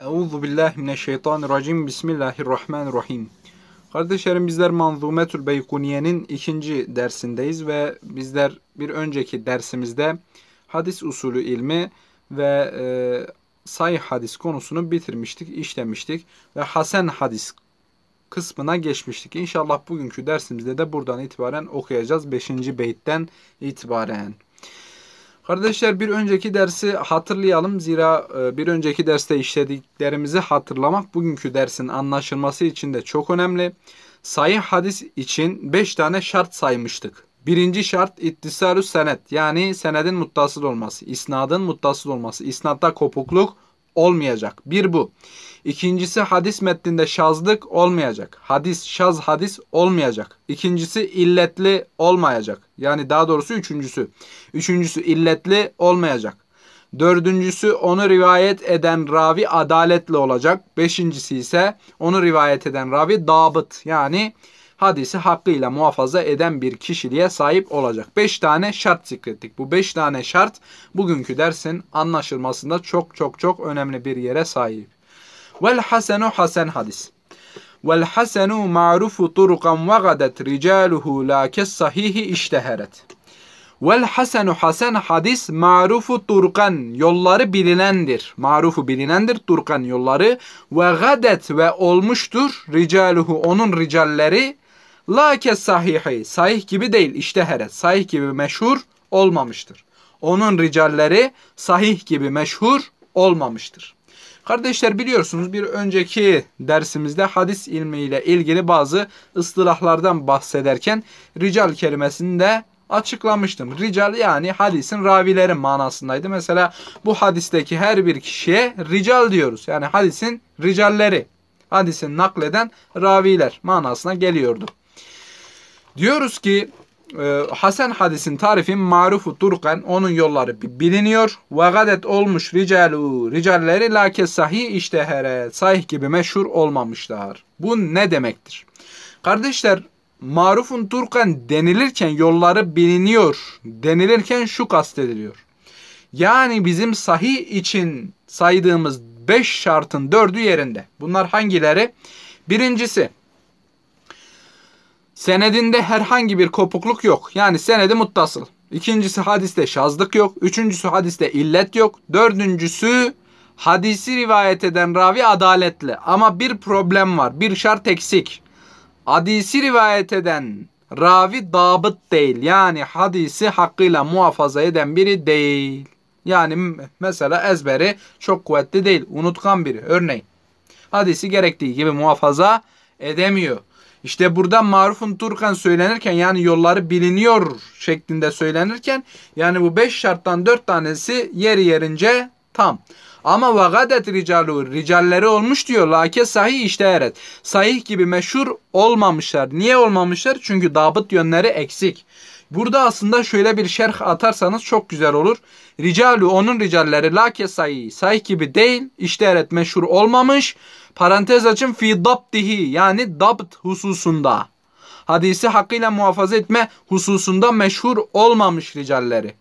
Euzu billahi mineşşeytanirracim. Bismillahirrahmanirrahim. Kardeşlerim bizler Manzumetül Beykuniye'nin ikinci dersindeyiz ve bizler bir önceki dersimizde hadis usulü ilmi ve e, sayı hadis konusunu bitirmiştik, işlemiştik ve Hasan hadis kısmına geçmiştik. İnşallah bugünkü dersimizde de buradan itibaren okuyacağız. beşinci beytten itibaren. Kardeşler bir önceki dersi hatırlayalım. Zira e, bir önceki derste işlediklerimizi hatırlamak bugünkü dersin anlaşılması için de çok önemli. Sayı hadis için 5 tane şart saymıştık. Birinci şart ittisarü senet yani senedin muttasıl olması, isnadın muttasıl olması. isnatta kopukluk olmayacak. Bir bu. İkincisi hadis metninde şazlık olmayacak. Hadis, şaz hadis olmayacak. İkincisi illetli olmayacak. Yani daha doğrusu üçüncüsü. Üçüncüsü illetli olmayacak. Dördüncüsü onu rivayet eden ravi adaletli olacak. Beşincisi ise onu rivayet eden ravi dabıt yani hadisi hakkıyla muhafaza eden bir kişiliğe sahip olacak. Beş tane şart zikrettik. Bu beş tane şart bugünkü dersin anlaşılmasında çok çok çok önemli bir yere sahip. Vel hasenu hasen hadis. Vel hasenu ma'rufu turukan ve gadet ricaluhu la sahihi işteheret. Vel hasenu hasen hadis marufu turkan yolları bilinendir. Marufu bilinendir turkan yolları ve gadet ve olmuştur ricaluhu onun ricalleri La kes sahihi. Sahih gibi değil. İşte heret. Sahih gibi meşhur olmamıştır. Onun ricalleri sahih gibi meşhur olmamıştır. Kardeşler biliyorsunuz bir önceki dersimizde hadis ilmiyle ilgili bazı ıslahlardan bahsederken rical kelimesini de açıklamıştım. Rical yani hadisin ravileri manasındaydı. Mesela bu hadisteki her bir kişiye rical diyoruz. Yani hadisin ricalleri, hadisin nakleden raviler manasına geliyordu. Diyoruz ki e, Hasan hadisin tarifi marufu turkan onun yolları biliniyor. Ve gadet olmuş ricalu ricalleri lake sahih iştehere sahih gibi meşhur olmamışlar. Bu ne demektir? Kardeşler marufun turkan denilirken yolları biliniyor denilirken şu kastediliyor. Yani bizim sahih için saydığımız 5 şartın dördü yerinde. Bunlar hangileri? Birincisi Senedinde herhangi bir kopukluk yok. Yani senedi muttasıl. İkincisi hadiste şazlık yok. Üçüncüsü hadiste illet yok. Dördüncüsü hadisi rivayet eden ravi adaletli. Ama bir problem var. Bir şart eksik. Hadisi rivayet eden ravi dabıt değil. Yani hadisi hakkıyla muhafaza eden biri değil. Yani mesela ezberi çok kuvvetli değil. Unutkan biri. Örneğin hadisi gerektiği gibi muhafaza edemiyor. İşte burada marufun turkan söylenirken yani yolları biliniyor şeklinde söylenirken yani bu beş şarttan dört tanesi yeri yerince tam. Ama vagadet ricalu ricalleri olmuş diyor. Lake sahih işte eret. Sahih gibi meşhur olmamışlar. Niye olmamışlar? Çünkü dabıt yönleri eksik. Burada aslında şöyle bir şerh atarsanız çok güzel olur. Ricalu onun ricalleri lake sayı sayh gibi değil. İştiheret meşhur olmamış. Parantez açın fi dabdihi yani dabt hususunda. Hadisi hakkıyla muhafaza etme hususunda meşhur olmamış ricalleri.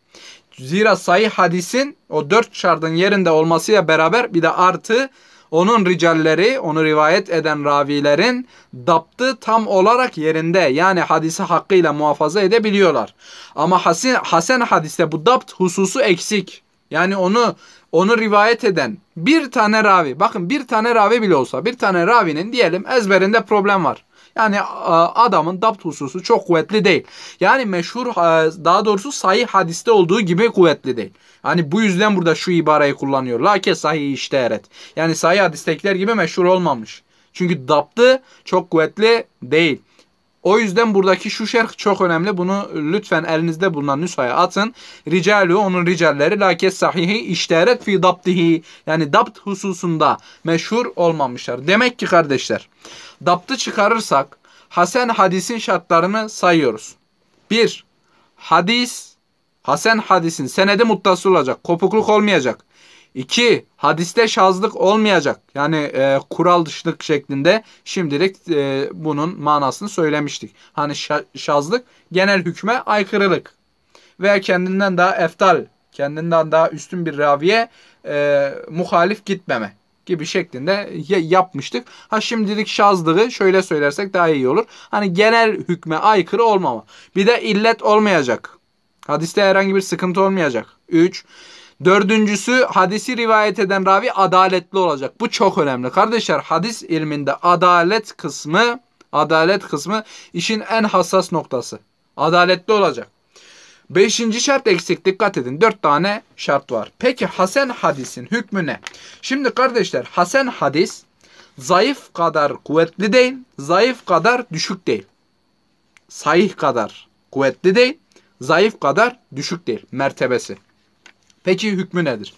Zira sayı hadisin o dört şardın yerinde olmasıyla beraber bir de artı onun ricalleri, onu rivayet eden ravilerin daptı tam olarak yerinde. Yani hadisi hakkıyla muhafaza edebiliyorlar. Ama Hasan, Hasan hadiste bu dapt hususu eksik. Yani onu onu rivayet eden bir tane ravi, bakın bir tane ravi bile olsa, bir tane ravinin diyelim ezberinde problem var. Yani e, adamın dapt hususu çok kuvvetli değil. Yani meşhur e, daha doğrusu sahih hadiste olduğu gibi kuvvetli değil. Hani bu yüzden burada şu ibareyi kullanıyor. Lake sahi işte eret. Yani sahih hadistekiler gibi meşhur olmamış. Çünkü daptı çok kuvvetli değil. O yüzden buradaki şu şerh çok önemli. Bunu lütfen elinizde bulunan nüshaya atın. Ricalu onun ricalleri lakes sahihi işteret fi dabtihi yani dapt hususunda meşhur olmamışlar. Demek ki kardeşler daptı çıkarırsak Hasan hadisin şartlarını sayıyoruz. bir Hadis Hasan hadisin senedi muttasıl olacak. Kopukluk olmayacak. İki, hadiste şazlık olmayacak. Yani e, kural dışlık şeklinde şimdilik e, bunun manasını söylemiştik. Hani şazlık genel hükme aykırılık. Veya kendinden daha eftal, kendinden daha üstün bir raviye e, muhalif gitmeme gibi şeklinde yapmıştık. Ha şimdilik şazlığı şöyle söylersek daha iyi olur. Hani genel hükme aykırı olmama. Bir de illet olmayacak. Hadiste herhangi bir sıkıntı olmayacak. 3. Dördüncüsü hadisi rivayet eden ravi adaletli olacak. Bu çok önemli. Kardeşler hadis ilminde adalet kısmı adalet kısmı işin en hassas noktası. Adaletli olacak. Beşinci şart eksik dikkat edin. Dört tane şart var. Peki Hasan hadisin hükmü ne? Şimdi kardeşler Hasan hadis zayıf kadar kuvvetli değil, zayıf kadar düşük değil. Sayih kadar kuvvetli değil, zayıf kadar düşük değil mertebesi. Peki hükmü nedir?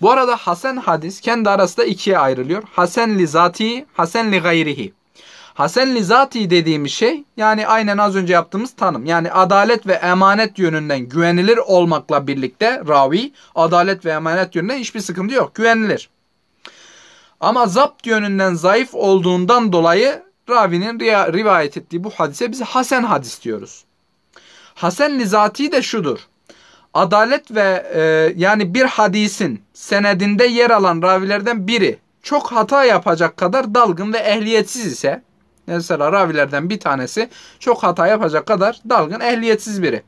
Bu arada Hasan hadis kendi arasında ikiye ayrılıyor. Hasan li zati, Hasen li gayrihi. Hasen li zati dediğimiz şey yani aynen az önce yaptığımız tanım. Yani adalet ve emanet yönünden güvenilir olmakla birlikte ravi adalet ve emanet yönünden hiçbir sıkıntı yok. Güvenilir. Ama zapt yönünden zayıf olduğundan dolayı ravinin rivayet ettiği bu hadise biz Hasan hadis diyoruz. Hasan li zati de şudur adalet ve e, yani bir hadisin senedinde yer alan ravilerden biri çok hata yapacak kadar dalgın ve ehliyetsiz ise mesela ravilerden bir tanesi çok hata yapacak kadar dalgın ehliyetsiz biri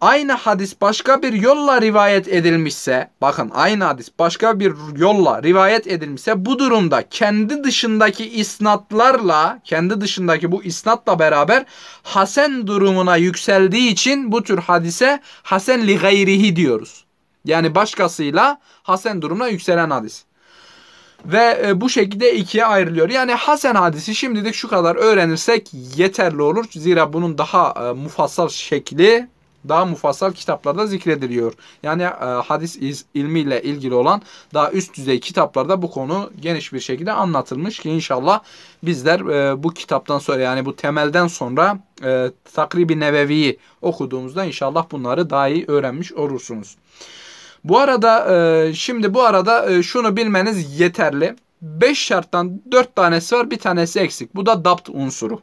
aynı hadis başka bir yolla rivayet edilmişse, bakın aynı hadis başka bir yolla rivayet edilmişse bu durumda kendi dışındaki isnatlarla, kendi dışındaki bu isnatla beraber hasen durumuna yükseldiği için bu tür hadise hasen li gayrihi diyoruz. Yani başkasıyla hasen durumuna yükselen hadis. Ve e, bu şekilde ikiye ayrılıyor. Yani Hasan hadisi şimdilik şu kadar öğrenirsek yeterli olur. Zira bunun daha e, mufassal şekli daha mufassal kitaplarda zikrediliyor. Yani e, hadis iz, ilmiyle ilgili olan daha üst düzey kitaplarda bu konu geniş bir şekilde anlatılmış ki inşallah bizler e, bu kitaptan sonra yani bu temelden sonra e, Takribi Nevevi'yi okuduğumuzda inşallah bunları daha iyi öğrenmiş olursunuz. Bu arada e, şimdi bu arada e, şunu bilmeniz yeterli. 5 şarttan 4 tanesi var bir tanesi eksik. Bu da dapt unsuru.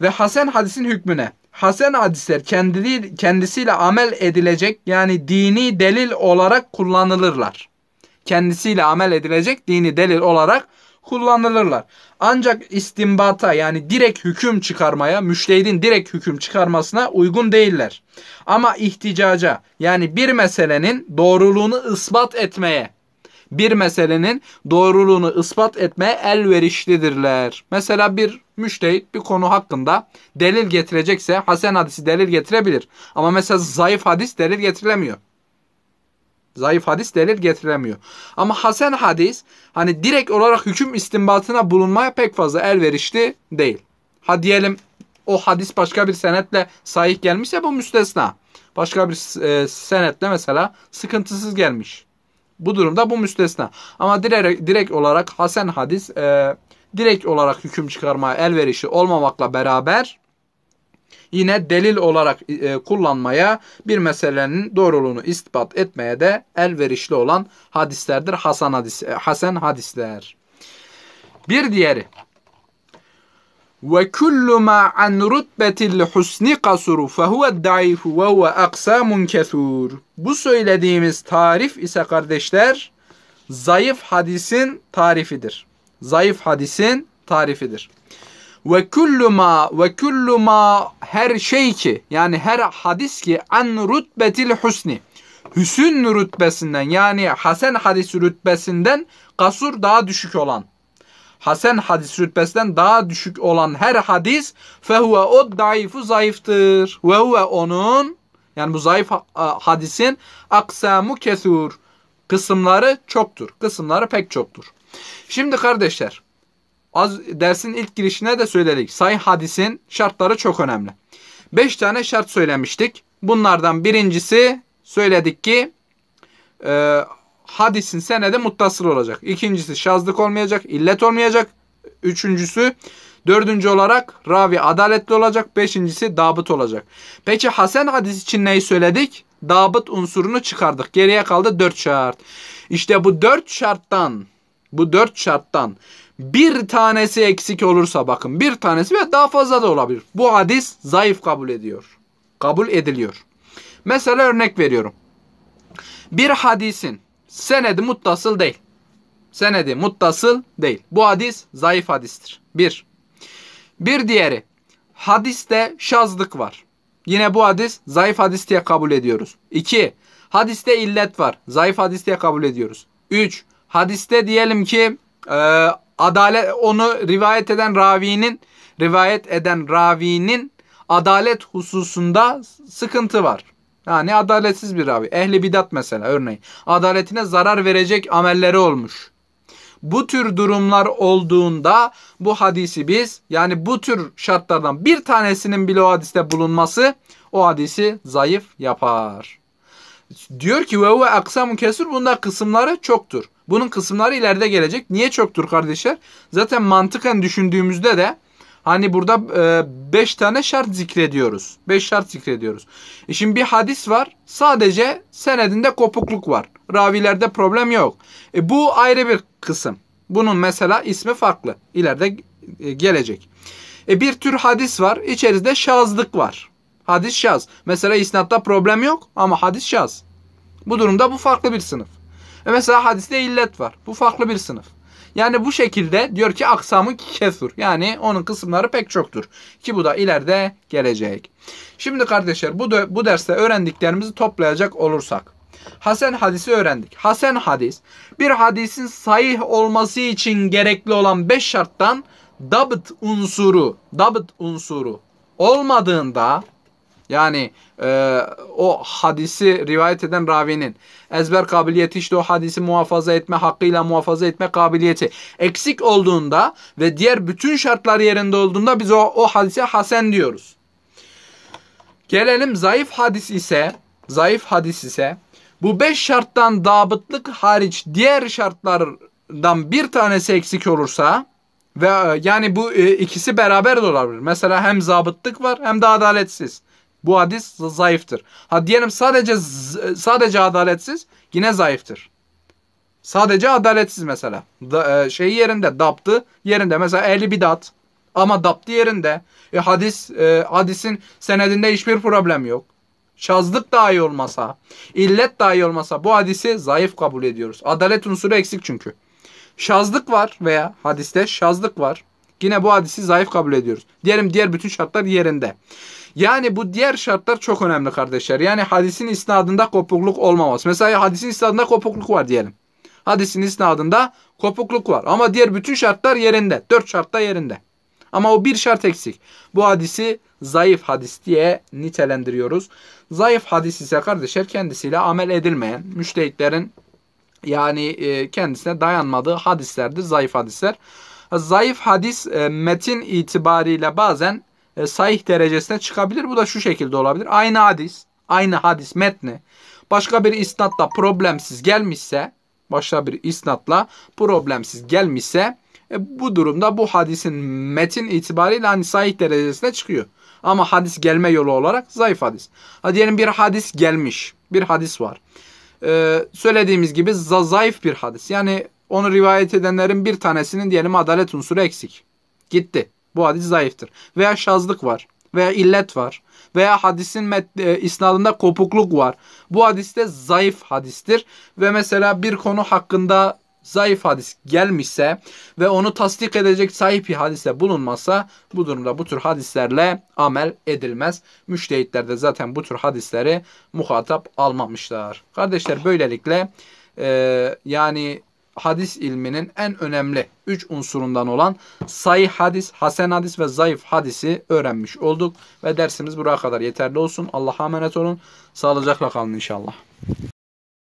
Ve Hasan hadisin hükmüne. Hasen hadisler kendisi kendisiyle amel edilecek yani dini delil olarak kullanılırlar. Kendisiyle amel edilecek dini delil olarak kullanılırlar. Ancak istimbata yani direkt hüküm çıkarmaya, müştehidin direkt hüküm çıkarmasına uygun değiller. Ama ihticaca yani bir meselenin doğruluğunu ispat etmeye bir meselenin doğruluğunu ispat etmeye elverişlidirler. Mesela bir müştehit bir konu hakkında delil getirecekse Hasan hadisi delil getirebilir. Ama mesela zayıf hadis delil getiremiyor. Zayıf hadis delil getiremiyor. Ama Hasan hadis hani direkt olarak hüküm istinbatına bulunmaya pek fazla elverişli değil. Ha diyelim o hadis başka bir senetle sahih gelmişse bu müstesna. Başka bir e, senetle mesela sıkıntısız gelmiş. Bu durumda bu müstesna. Ama direk direkt olarak Hasan hadis e, direkt olarak hüküm çıkarmaya elverişi olmamakla beraber yine delil olarak e, kullanmaya bir meselenin doğruluğunu ispat etmeye de elverişli olan hadislerdir. Hasan hadis, e, Hasan hadisler. Bir diğeri ve kullu ma an rutbetil husni kasuru fehuve daifu ve huve aksamun kesur. Bu söylediğimiz tarif ise kardeşler zayıf hadisin tarifidir. Zayıf hadisin tarifidir. Ve kullu ma ve kullu ma her şey ki yani her hadis ki an rutbetil husni. Hüsn rütbesinden yani hasen hadis rütbesinden kasur daha düşük olan hasen hadis rütbesinden daha düşük olan her hadis fehuve o daifu zayıftır. Ve huve onun yani bu zayıf hadisin aksamu kesur kısımları çoktur. Kısımları pek çoktur. Şimdi kardeşler az dersin ilk girişine de söyledik. Say hadisin şartları çok önemli. Beş tane şart söylemiştik. Bunlardan birincisi söyledik ki e, hadisin senede muttasıl olacak. İkincisi şazlık olmayacak, illet olmayacak. Üçüncüsü Dördüncü olarak ravi adaletli olacak. Beşincisi dabıt olacak. Peki Hasan hadis için neyi söyledik? Dabıt unsurunu çıkardık. Geriye kaldı dört şart. İşte bu dört şarttan bu dört şarttan bir tanesi eksik olursa bakın bir tanesi ve daha fazla da olabilir. Bu hadis zayıf kabul ediyor. Kabul ediliyor. Mesela örnek veriyorum. Bir hadisin Senedi muttasıl değil. Senedi muttasıl değil. Bu hadis zayıf hadistir. Bir. Bir diğeri. Hadiste şazlık var. Yine bu hadis zayıf hadis diye kabul ediyoruz. İki. Hadiste illet var. Zayıf hadis diye kabul ediyoruz. Üç. Hadiste diyelim ki e, adalet onu rivayet eden ravinin rivayet eden ravinin adalet hususunda sıkıntı var. Ya ne adaletsiz bir abi. Ehli bidat mesela örneğin. Adaletine zarar verecek amelleri olmuş. Bu tür durumlar olduğunda bu hadisi biz yani bu tür şartlardan bir tanesinin bile o hadiste bulunması o hadisi zayıf yapar. Diyor ki ve ve aksamu kesur bunda kısımları çoktur. Bunun kısımları ileride gelecek. Niye çoktur kardeşler? Zaten mantıken düşündüğümüzde de Hani burada 5 e, tane şart zikrediyoruz. 5 şart zikrediyoruz. E şimdi bir hadis var. Sadece senedinde kopukluk var. Ravilerde problem yok. E bu ayrı bir kısım. Bunun mesela ismi farklı. İleride e, gelecek. E bir tür hadis var. İçerisinde şazlık var. Hadis şaz. Mesela isnatta problem yok ama hadis şaz. Bu durumda bu farklı bir sınıf. E mesela hadiste illet var. Bu farklı bir sınıf. Yani bu şekilde diyor ki aksamı kesur. Yani onun kısımları pek çoktur. Ki bu da ileride gelecek. Şimdi kardeşler bu, bu derste öğrendiklerimizi toplayacak olursak. Hasen hadisi öğrendik. Hasen hadis bir hadisin sahih olması için gerekli olan 5 şarttan dabıt unsuru, dabıt unsuru olmadığında yani e, o hadisi rivayet eden ravinin ezber kabiliyeti işte o hadisi muhafaza etme hakkıyla muhafaza etme kabiliyeti eksik olduğunda ve diğer bütün şartlar yerinde olduğunda biz o, o hadise hasen diyoruz. Gelelim zayıf hadis ise zayıf hadis ise bu beş şarttan dabıtlık hariç diğer şartlardan bir tanesi eksik olursa ve e, yani bu e, ikisi beraber de olabilir. Mesela hem zabıtlık var hem de adaletsiz. Bu hadis zayıftır. Ha diyelim sadece sadece adaletsiz yine zayıftır. Sadece adaletsiz mesela. Da, e, şey yerinde, daptı yerinde. Mesela ehli bidat ama daptı yerinde. E, hadis e, hadisin senedinde hiçbir problem yok. Şazlık daha iyi olmasa, illet daha iyi olmasa bu hadisi zayıf kabul ediyoruz. Adalet unsuru eksik çünkü. Şazlık var veya hadiste şazlık var. Yine bu hadisi zayıf kabul ediyoruz. Diyelim diğer bütün şartlar yerinde. Yani bu diğer şartlar çok önemli kardeşler. Yani hadisin isnadında kopukluk olmaması. Mesela hadisin isnadında kopukluk var diyelim. Hadisin isnadında kopukluk var. Ama diğer bütün şartlar yerinde. Dört şartta yerinde. Ama o bir şart eksik. Bu hadisi zayıf hadis diye nitelendiriyoruz. Zayıf hadis ise kardeşler kendisiyle amel edilmeyen, müştehitlerin yani e, kendisine dayanmadığı hadislerdir. Zayıf hadisler. Zayıf hadis e, metin itibariyle bazen e, sayih derecesine çıkabilir. Bu da şu şekilde olabilir. Aynı hadis, aynı hadis metni başka bir isnatla problemsiz gelmişse, başka bir isnatla problemsiz gelmişse e, bu durumda bu hadisin metin itibariyle hani sayih derecesine çıkıyor. Ama hadis gelme yolu olarak zayıf hadis. Ha diyelim bir hadis gelmiş. Bir hadis var. Ee, söylediğimiz gibi za zayıf bir hadis. Yani onu rivayet edenlerin bir tanesinin diyelim adalet unsuru eksik. Gitti. Bu hadis zayıftır. Veya şazlık var. Veya illet var. Veya hadisin met, e, isnadında kopukluk var. Bu hadiste zayıf hadistir. Ve mesela bir konu hakkında zayıf hadis gelmişse ve onu tasdik edecek sahip bir hadise bulunmazsa bu durumda bu tür hadislerle amel edilmez. Müştehitler de zaten bu tür hadisleri muhatap almamışlar. Kardeşler böylelikle e, yani hadis ilminin en önemli 3 unsurundan olan sayı hadis, hasen hadis ve zayıf hadisi öğrenmiş olduk. Ve dersimiz buraya kadar yeterli olsun. Allah'a emanet olun. Sağlıcakla kalın inşallah.